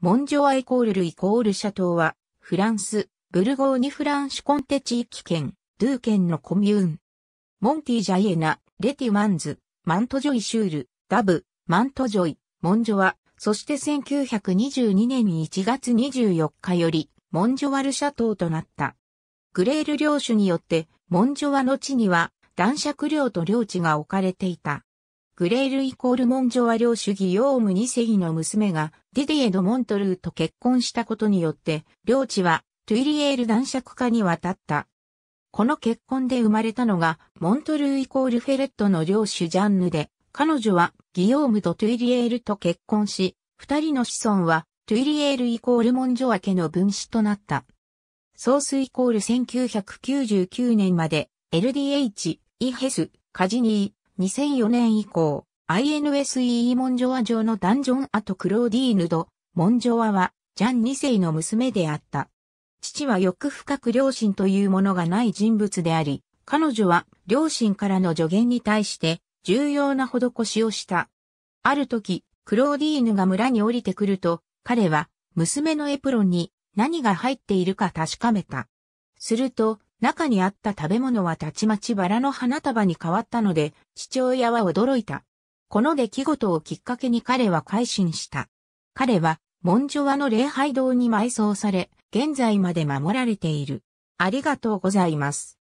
モンジョアイコールルイコールシャトーは、フランス、ブルゴーニフランシュコンテ地域圏、ドゥー県のコミューン。モンティジャイエナ、レティマンズ、マントジョイシュール、ダブ、マントジョイ、モンジョア、そして1922年1月24日より、モンジョワルシャトーとなった。グレール領主によって、モンジョワの地には、男爵領と領地が置かれていた。グレールイコールモンジョア領主ギヨーム2世の娘がディディエ・ド・モントルーと結婚したことによって、領地はトゥイリエール男爵家に渡った。この結婚で生まれたのがモントルーイコールフェレットの領主ジャンヌで、彼女はギヨームとトゥイリエールと結婚し、二人の子孫はトゥイリエールイコールモンジョア家の分子となった。ソースイコール1999年まで LDH、イヘス、カジニー、2004年以降、INSEE モンジョア城のダンジョンアトクローディーヌド、モンジョアは、ジャン2世の娘であった。父は欲深く両親というものがない人物であり、彼女は両親からの助言に対して重要な施しをした。ある時、クローディーヌが村に降りてくると、彼は娘のエプロンに何が入っているか確かめた。すると、中にあった食べ物はたちまちバラの花束に変わったので、父親は驚いた。この出来事をきっかけに彼は改心した。彼は、モンジョワの礼拝堂に埋葬され、現在まで守られている。ありがとうございます。